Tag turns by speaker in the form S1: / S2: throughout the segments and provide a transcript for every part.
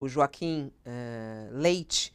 S1: o Joaquim uh, Leite,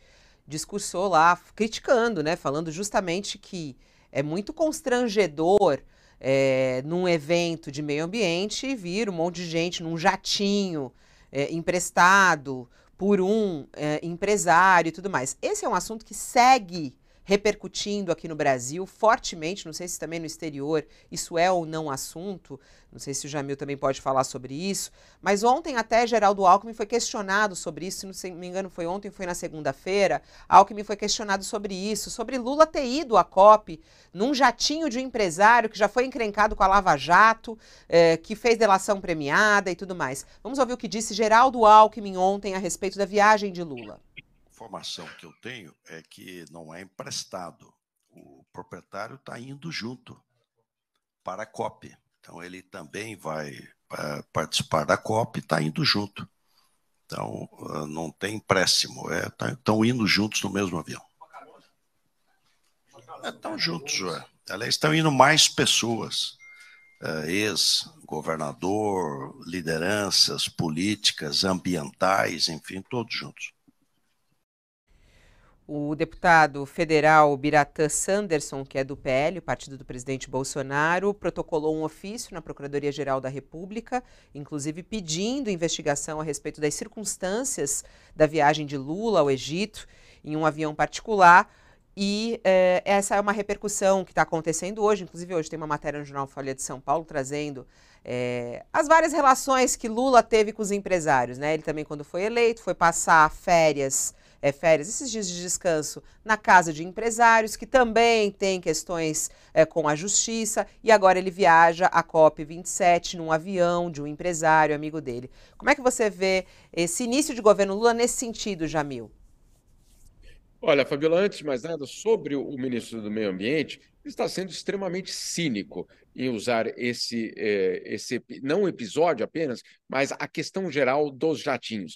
S1: discursou lá, criticando, né, falando justamente que é muito constrangedor é, num evento de meio ambiente vir um monte de gente num jatinho é, emprestado por um é, empresário e tudo mais. Esse é um assunto que segue repercutindo aqui no Brasil fortemente, não sei se também no exterior isso é ou não assunto, não sei se o Jamil também pode falar sobre isso, mas ontem até Geraldo Alckmin foi questionado sobre isso, se não me engano foi ontem, foi na segunda-feira, Alckmin foi questionado sobre isso, sobre Lula ter ido à COP num jatinho de um empresário que já foi encrencado com a Lava Jato, eh, que fez delação premiada e tudo mais. Vamos ouvir o que disse Geraldo Alckmin ontem a respeito da viagem de Lula
S2: informação que eu tenho é que não é emprestado. O proprietário está indo junto para a COP. Então, ele também vai é, participar da COP e está indo junto. Então, ah, não tem empréstimo, estão é, tá, indo juntos no mesmo avião. Estão é, juntos, ué. Aliás, estão indo mais pessoas, é, ex-governador, lideranças políticas, ambientais, enfim, todos juntos
S1: o deputado federal Biratã Sanderson, que é do PL, o partido do presidente Bolsonaro, protocolou um ofício na Procuradoria-Geral da República, inclusive pedindo investigação a respeito das circunstâncias da viagem de Lula ao Egito em um avião particular. E eh, essa é uma repercussão que está acontecendo hoje. Inclusive, hoje tem uma matéria no jornal Folha de São Paulo trazendo eh, as várias relações que Lula teve com os empresários. Né? Ele também, quando foi eleito, foi passar férias é, férias, esses dias de descanso na casa de empresários, que também tem questões é, com a justiça, e agora ele viaja à COP27 num avião de um empresário, amigo dele. Como é que você vê esse início de governo Lula nesse sentido, Jamil?
S3: Olha, Fabiola, antes de mais nada, sobre o ministro do Meio Ambiente, ele está sendo extremamente cínico em usar esse, é, esse não episódio apenas, mas a questão geral dos jatinhos.